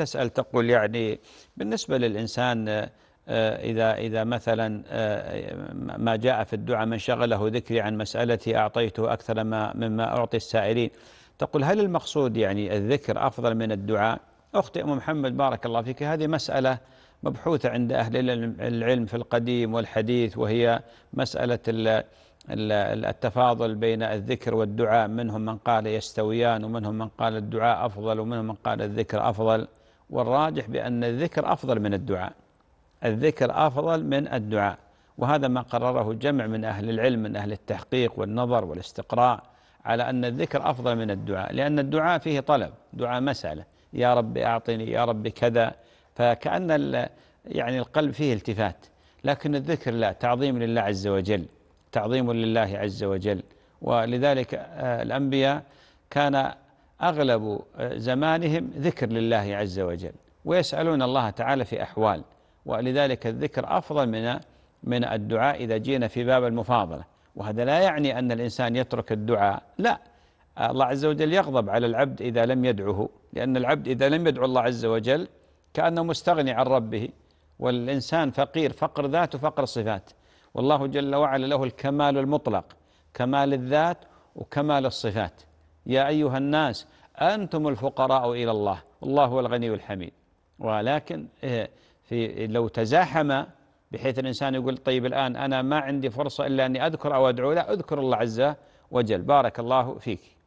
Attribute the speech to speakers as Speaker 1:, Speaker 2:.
Speaker 1: تسأل تقول يعني بالنسبة للإنسان آه، آه، إذا إذا مثلا آه، ما جاء في الدعاء من شغله ذكري عن مسألتي أعطيته أكثر ما مما أعطي السائلين تقول هل المقصود يعني الذكر أفضل من الدعاء أختي أم محمد بارك الله فيك هذه مسألة مبحوثة عند أهل العلم في القديم والحديث وهي مسألة التفاضل بين الذكر والدعاء منهم من قال يستويان ومنهم من قال الدعاء أفضل ومنهم من قال الذكر أفضل والراجح بأن الذكر أفضل من الدعاء الذكر أفضل من الدعاء وهذا ما قرره جمع من أهل العلم من أهل التحقيق والنظر والاستقراء على أن الذكر أفضل من الدعاء لأن الدعاء فيه طلب دعاء مسألة يا رب أعطني يا رب كذا فكأن يعني القلب فيه التفات لكن الذكر لا تعظيم لله عز وجل تعظيم لله عز وجل ولذلك آه، الأنبياء كان أغلب آه، زمانهم ذكر لله عز وجل ويسألون الله تعالى في أحوال ولذلك الذكر أفضل من من الدعاء إذا جينا في باب المفاضلة وهذا لا يعني أن الإنسان يترك الدعاء لا الله عز وجل يغضب على العبد إذا لم يدعه لأن العبد إذا لم يدعو الله عز وجل كأنه مستغني عن ربه والإنسان فقير فقر ذات وفقر صفات والله جل وعلا له الكمال المطلق كمال الذات وكمال الصفات يا أيها الناس أنتم الفقراء إلى الله الله هو الغني الحميد ولكن إيه، في لو تزاحم بحيث الإنسان يقول طيب الآن أنا ما عندي فرصة إلا أني أذكر أو أدعو لا أذكر الله عز وجل بارك الله فيك